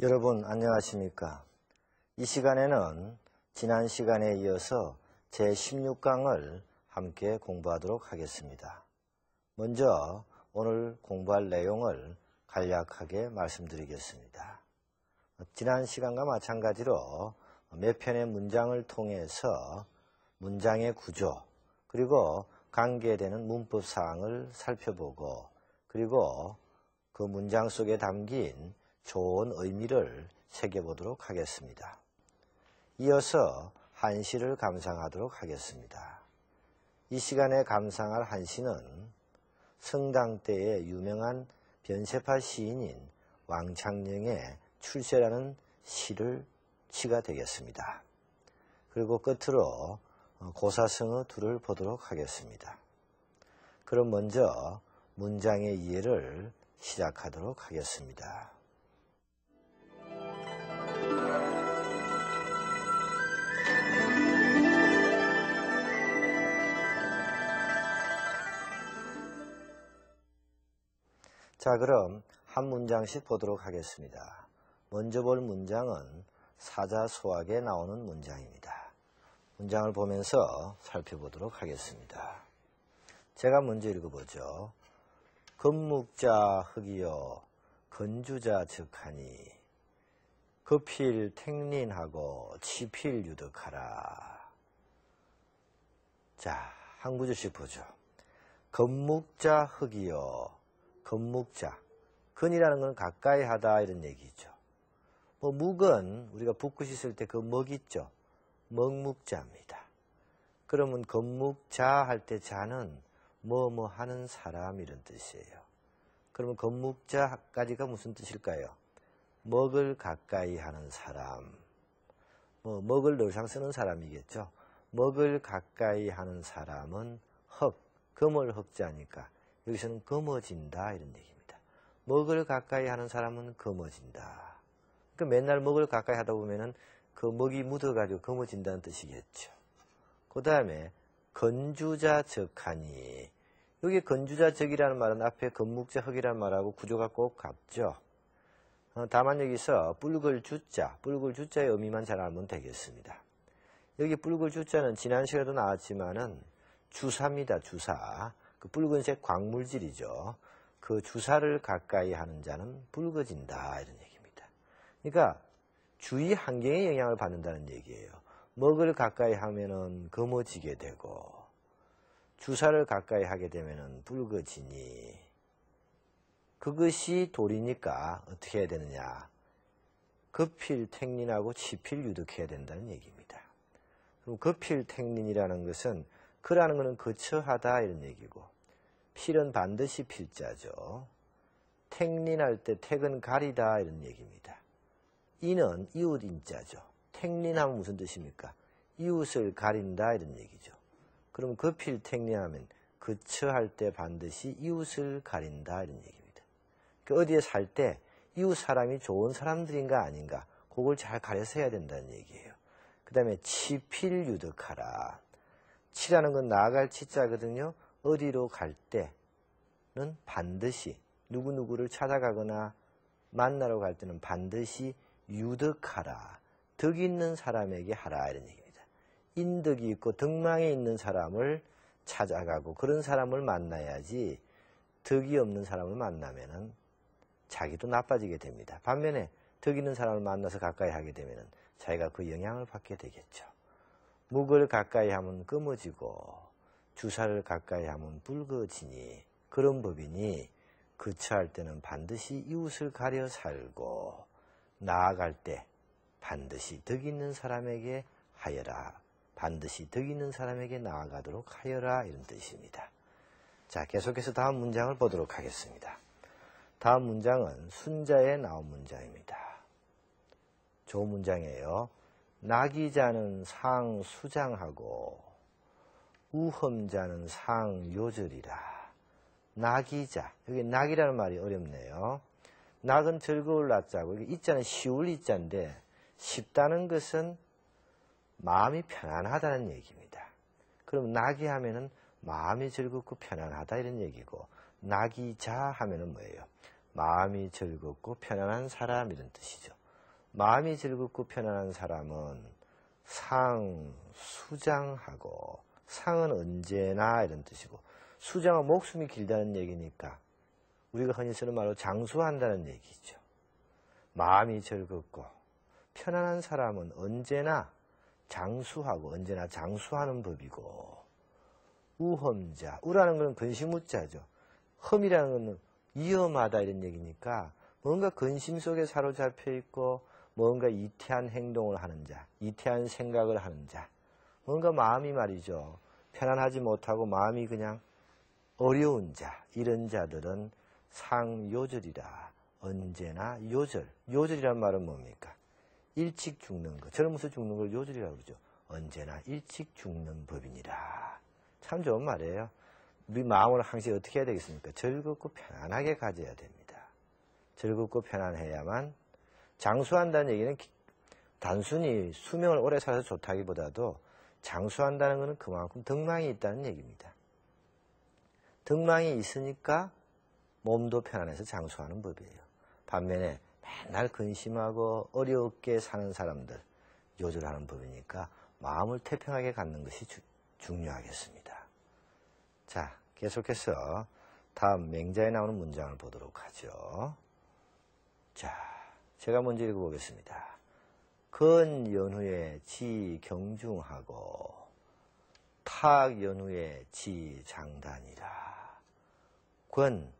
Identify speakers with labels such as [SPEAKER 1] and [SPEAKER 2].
[SPEAKER 1] 여러분 안녕하십니까? 이 시간에는 지난 시간에 이어서 제16강을 함께 공부하도록 하겠습니다. 먼저 오늘 공부할 내용을 간략하게 말씀드리겠습니다. 지난 시간과 마찬가지로 몇 편의 문장을 통해서 문장의 구조 그리고 관계되는 문법 사항을 살펴보고 그리고 그 문장 속에 담긴 좋은 의미를 새겨보도록 하겠습니다. 이어서 한시를 감상하도록 하겠습니다. 이 시간에 감상할 한시는 성당 때의 유명한 변세파 시인인 왕창령의 출세라는 시를 시가 되겠습니다. 그리고 끝으로 고사성의 둘을 보도록 하겠습니다. 그럼 먼저 문장의 이해를 시작하도록 하겠습니다. 자 그럼 한 문장씩 보도록 하겠습니다. 먼저 볼 문장은 사자수학에 나오는 문장입니다. 문장을 보면서 살펴보도록 하겠습니다. 제가 먼저 읽어보죠. 금묵자흙이요 건주자 즉하니 급필 택린하고 치필 유득하라. 자, 한 구절씩 보죠. 금묵자흙이요 건묵자, 근이라는 건 가까이 하다 이런 얘기죠. 뭐 묵은 우리가 붓고 씻을 때 그 먹 있죠. 먹묵자입니다. 그러면 건묵자 할 때 자는 뭐뭐 뭐 하는 사람 이런 뜻이에요. 그러면 건묵자까지가 무슨 뜻일까요? 먹을 가까이 하는 사람. 뭐 먹을 늘상 쓰는 사람이겠죠. 먹을 가까이 하는 사람은 흙, 금을 흙자니까 여기서는 거머진다 이런 얘기입니다. 먹을 가까이 하는 사람은 거머진다 그러니까 맨날 먹을 가까이 하다 보면은 그 먹이 묻어가지고 거머진다는 뜻이겠죠. 그 다음에 건주자 적하니 여기 건주자 적이라는 말은 앞에 건묵자 흙이라는 말하고 구조가 꼭 같죠. 어, 다만 여기서 뿔글 주자, 뿔글 주자의 의미만 잘 알면 되겠습니다. 여기 뿔글 주자는 지난 시간에도 나왔지만은 주사입니다. 주사. 그 붉은색 광물질이죠. 그 주사를 가까이 하는 자는 붉어진다 이런 얘기입니다. 그러니까 주위 환경에 영향을 받는다는 얘기예요. 먹을 가까이 하면은 검어지게 되고 주사를 가까이 하게 되면은 붉어지니 그것이 돌이니까 어떻게 해야 되느냐? 급필 택린하고 치필 유득해야 된다는 얘기입니다. 그럼 급필 택린이라는 것은 그라는 것은 거처하다 이런 얘기고 필은 반드시 필자죠. 택린할 때 택은 가리다 이런 얘기입니다. 이는 이웃 인자죠. 택린하면 무슨 뜻입니까? 이웃을 가린다 이런 얘기죠. 그럼 그 필 택린하면 그처할 때 반드시 이웃을 가린다 이런 얘기입니다. 그 어디에 살 때 이웃 사람이 좋은 사람들인가 아닌가 그걸 잘 가려서 해야 된다는 얘기예요. 그 다음에 치필 유득하라. 치라는 건 나아갈 치자거든요. 어디로 갈 때는 반드시 누구누구를 찾아가거나 만나러 갈 때는 반드시 유득하라. 덕 있는 사람에게 하라 이런 얘기입니다. 인덕이 있고 덕망에 있는 사람을 찾아가고 그런 사람을 만나야지 덕이 없는 사람을 만나면은 자기도 나빠지게 됩니다. 반면에 덕 있는 사람을 만나서 가까이 하게 되면은 자기가 그 영향을 받게 되겠죠. 묵을 가까이 하면 끄어지고 주사를 가까이 하면 붉어지니 그런 법이니 그처할 때는 반드시 이웃을 가려 살고 나아갈 때 반드시 덕 있는 사람에게 하여라. 반드시 덕 있는 사람에게 나아가도록 하여라 이런 뜻입니다. 자 계속해서 다음 문장을 보도록 하겠습니다. 다음 문장은 순자에 나온 문장입니다. 좋은 문장이에요. 낙이자는 상수장하고 우험자는 상요절이라. 낙이자. 여기 낙이라는 말이 어렵네요. 낙은 즐거울 낙자고, 여 이자는 쉬울 이자인데, 쉽다는 것은 마음이 편안하다는 얘기입니다. 그럼 낙이 하면은 마음이 즐겁고 편안하다 이런 얘기고, 낙이자 하면은 뭐예요? 마음이 즐겁고 편안한 사람 이런 뜻이죠. 마음이 즐겁고 편안한 사람은 상수장하고 상은 언제나 이런 뜻이고 수장은 목숨이 길다는 얘기니까 우리가 흔히 쓰는 말로 장수한다는 얘기죠. 마음이 즐겁고 편안한 사람은 언제나 장수하고 언제나 장수하는 법이고 우험자, 우라는 것은 근심우자죠. 험이라는 것은 위험하다 이런 얘기니까 뭔가 근심 속에 사로잡혀 있고 뭔가 이태한 행동을 하는 자, 이태한 생각을 하는 자, 뭔가 마음이 말이죠. 편안하지 못하고 마음이 그냥 어려운 자, 이런 자들은 상요절이라. 언제나 요절. 요절이란 말은 뭡니까? 일찍 죽는 것. 젊어서 죽는 걸 요절이라고 그러죠. 언제나 일찍 죽는 법이니라. 참 좋은 말이에요. 우리 마음을 항상 어떻게 해야 되겠습니까? 즐겁고 편안하게 가져야 됩니다. 즐겁고 편안해야만 장수한다는 얘기는 단순히 수명을 오래 살아서 좋다기보다도 장수한다는 것은 그만큼 덕망이 있다는 얘기입니다. 덕망이 있으니까 몸도 편안해서 장수하는 법이에요. 반면에 맨날 근심하고 어렵게 사는 사람들 요절하는 법이니까 마음을 태평하게 갖는 것이 주, 중요하겠습니다. 자, 계속해서 다음 맹자에 나오는 문장을 보도록 하죠. 자, 제가 먼저 읽어보겠습니다. 근 연후에 지 경중하고 탁 연후에 지 장단이라. 권